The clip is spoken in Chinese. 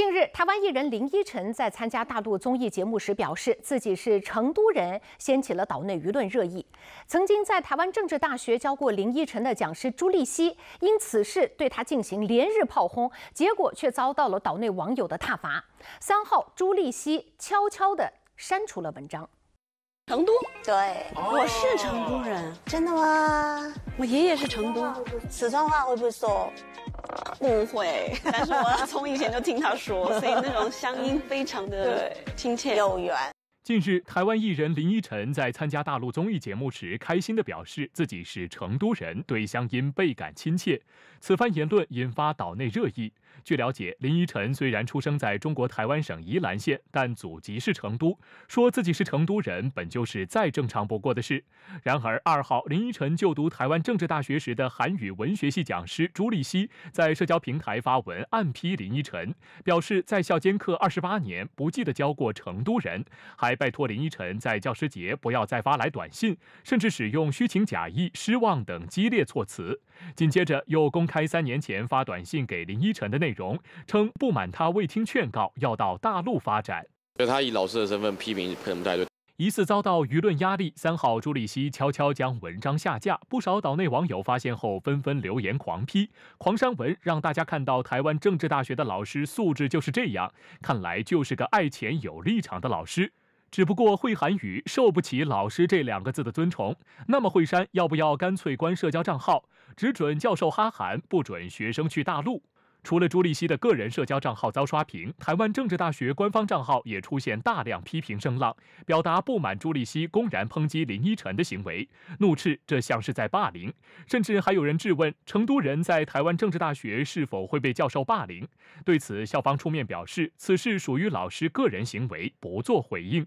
近日，台湾艺人林依晨在参加大陆综艺节目时表示自己是成都人，掀起了岛内舆论热议。曾经在台湾政治大学教过林依晨的讲师朱立熙，因此事对她进行连日炮轰，结果却遭到了岛内网友的挞伐。三号，朱立熙悄悄地删除了文章。成都，对，我是成都人，真的吗？我爷爷是成都，四川话会不会说？不会，但是我从以前就听他说，所以那种乡音非常的 亲切有缘。近日，台湾艺人林依晨在参加大陆综艺节目时，开心地表示自己是成都人，对乡音倍感亲切。此番言论引发岛内热议。据了解，林依晨虽然出生在中国台湾省宜兰县，但祖籍是成都，说自己是成都人本就是再正常不过的事。然而，二号，林依晨就读台湾政治大学时的韩语文学系讲师朱立熙在社交平台发文暗批林依晨，表示在校兼课二十八年，不记得教过成都人。还还拜托林依晨在教师节不要再发来短信，甚至使用虚情假意、失望等激烈措辞。紧接着又公开三年前发短信给林依晨的内容，称不满他未听劝告要到大陆发展。就他以老师的身份批评什不一大疑似遭到舆论压力，三号朱立熙悄悄将文章下架。不少岛内网友发现后，纷纷留言狂批、狂删文，让大家看到台湾政治大学的老师素质就是这样。看来就是个爱钱有立场的老师。只不过会韩语受不起“老师”这两个字的尊崇，那么惠山要不要干脆关社交账号？只准教授哈韩，不准学生去大陆。除了朱立熙的个人社交账号遭刷屏，台湾政治大学官方账号也出现大量批评声浪，表达不满朱立熙公然抨击林依晨的行为，怒斥这像是在霸凌。甚至还有人质问成都人在台湾政治大学是否会被教授霸凌。对此，校方出面表示此事属于老师个人行为，不做回应。